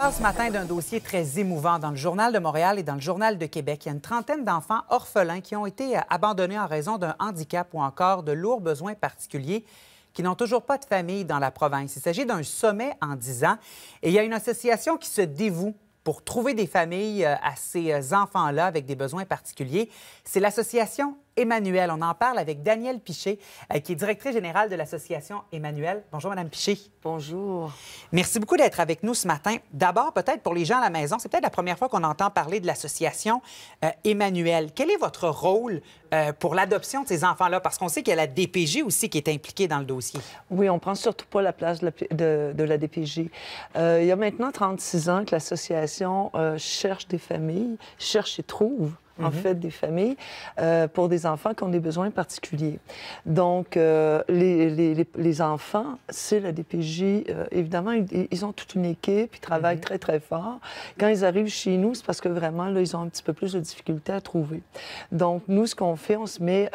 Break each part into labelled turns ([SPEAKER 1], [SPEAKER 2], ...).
[SPEAKER 1] Ce matin,
[SPEAKER 2] d'un dossier très émouvant dans le Journal de Montréal et dans le Journal de Québec, il y a une trentaine d'enfants orphelins qui ont été euh, abandonnés en raison d'un handicap ou encore de lourds besoins particuliers qui n'ont toujours pas de famille dans la province. Il s'agit d'un sommet en 10 ans et il y a une association qui se dévoue pour trouver des familles euh, à ces euh, enfants-là avec des besoins particuliers. C'est l'association Emmanuel. On en parle avec Danielle Piché, euh, qui est directrice générale de l'association Emmanuel. Bonjour, Madame Piché. Bonjour. Merci beaucoup d'être avec nous ce matin. D'abord, peut-être pour les gens à la maison, c'est peut-être la première fois qu'on entend parler de l'association euh, Emmanuel. Quel est votre rôle euh, pour l'adoption de ces enfants-là? Parce qu'on sait qu'il y a la DPJ aussi qui est impliquée dans le
[SPEAKER 1] dossier. Oui, on prend surtout pas la place de la, de, DPJ. il y a maintenant 36 ans que l'association cherche des familles, cherche et trouve en mhm. fait, des familles euh, pour des enfants qui ont des besoins particuliers. Donc, euh, les, enfants, c'est la DPJ, euh, évidemment, ils, ont toute une équipe, ils travaillent mhm. très, très fort. Quand ils arrivent chez nous, c'est parce que vraiment, là, ils ont un petit peu plus de difficultés à trouver. Donc, nous, ce qu'on fait, on se met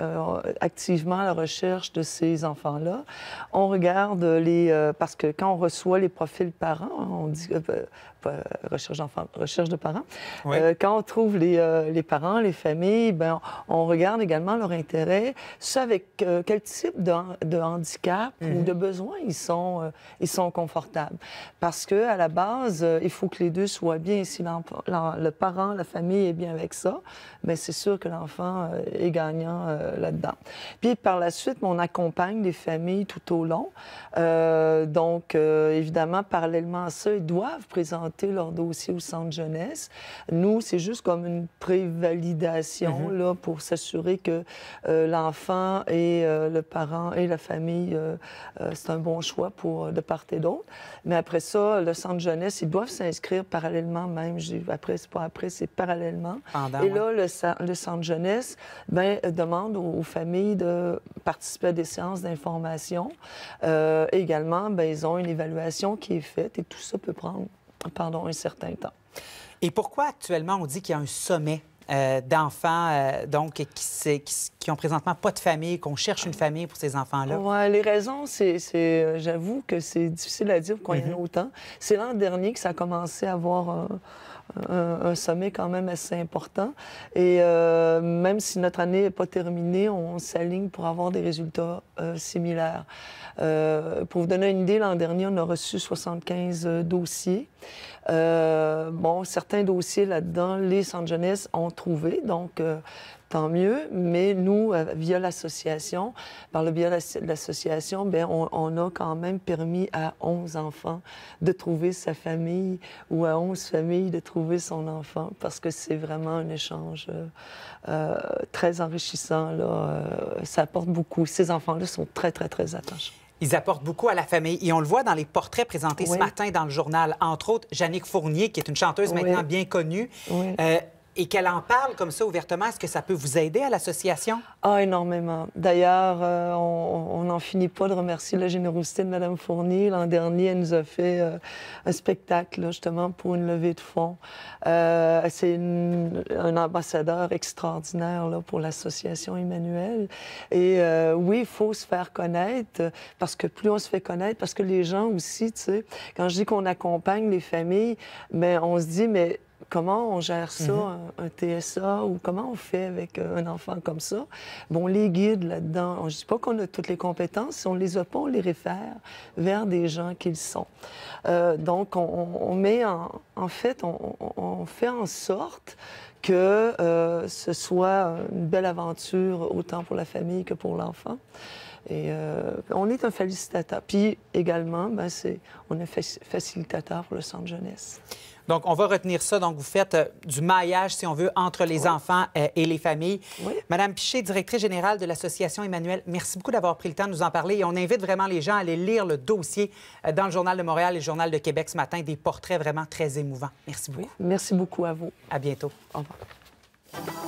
[SPEAKER 1] activement à la recherche de ces enfants-là. On regarde les... parce que quand on reçoit les profils parents, on dit euh, recherche d'enfants, recherche de parents. Euh, quand on trouve euh, les, parents, les familles, ben, on, regarde également leur intérêt, ce avec quel type de, handicap ou mhm. de besoin ils sont, ils sont confortables. Parce que à la base, il faut que les deux soient bien. Si le parent, la famille est bien avec ça, ben, c'est sûr que l'enfant est gagnant là-dedans. Puis par la suite, on accompagne les familles tout au long. donc, évidemment, parallèlement à ça, ils doivent présenter leur dossier au centre jeunesse. Nous, c'est juste comme une prévalidation mhm. là, pour s'assurer que euh, l'enfant et euh, le parent et la famille, euh, c'est un bon choix pour, de part et d'autre. Mais après ça, le centre jeunesse, ils doivent s'inscrire parallèlement même. Après, c'est pas après, c'est parallèlement. et là, le, le, centre jeunesse ben, demande aux, familles de participer à des séances d'information. également, ben, ils ont une évaluation qui est faite et tout ça peut prendre pendant un certain temps.
[SPEAKER 2] Et pourquoi actuellement on dit qu'il y a un sommet euh, d'enfants euh, donc qui, qui, qui, ont présentement pas de famille, qu'on cherche une famille pour ces enfants-là?
[SPEAKER 1] Ouais, les raisons, c'est, euh, j'avoue que c'est difficile à dire qu'on y en a autant. C'est l'an dernier que ça a commencé à avoir un, sommet quand même assez important. Et même si notre année n'est pas terminée, on s'aligne pour avoir des résultats similaires. pour vous donner une idée, l'an dernier, on a reçu 75 dossiers. bon, certains dossiers là-dedans, les centres jeunesse ont donc euh, tant mieux. Mais nous, euh, via l'association, par le biais de l'association, ben on, a quand même permis à 11 enfants de trouver sa famille ou à 11 familles de trouver son enfant parce que c'est vraiment un échange euh, très enrichissant. Là. ça apporte beaucoup. Ces enfants-là sont très, très, très attachants.
[SPEAKER 2] Ils apportent beaucoup à la famille et on le voit dans les portraits présentés ce matin dans le journal. Entre autres, Jannick Fournier, qui est une chanteuse maintenant bien connue et qu'elle en parle comme ça ouvertement, est-ce que ça peut vous aider à l'association?
[SPEAKER 1] Ah, énormément. D'ailleurs, euh, on n'en finit pas de remercier la générosité de Mme Fournier. L'an dernier, elle nous a fait euh, un spectacle, justement, pour une levée de fonds. Euh, c'est un ambassadeur extraordinaire là, pour l'association Emmanuel. Et oui, il faut se faire connaître, parce que plus on se fait connaître, parce que les gens aussi, tu sais, quand je dis qu'on accompagne les familles, mais ben, on se dit, mais comment on gère ça, mhm. un, TSA, ou comment on fait avec euh, un enfant comme ça. Bon, les guides là-dedans, je ne dis pas qu'on a toutes les compétences, si on ne les a pas, on les réfère vers des gens qu'ils sont. Euh, donc, on, met en, fait, on, fait en sorte que euh, ce soit une belle aventure autant pour la famille que pour l'enfant. Et euh, on est un facilitateur. Puis également, ben, on est facilitateur pour le centre jeunesse.
[SPEAKER 2] Donc, on va retenir ça. Donc, vous faites euh, du maillage, si on veut, entre les enfants euh, et les familles. Oui. Madame Piché, directrice générale de l'Association Emmanuel, merci beaucoup d'avoir pris le temps de nous en parler. Et on invite vraiment les gens à aller lire le dossier dans le Journal de Montréal et le Journal de Québec ce matin. Des portraits vraiment très émouvants. Merci beaucoup.
[SPEAKER 1] Merci beaucoup à vous. À bientôt. Au revoir.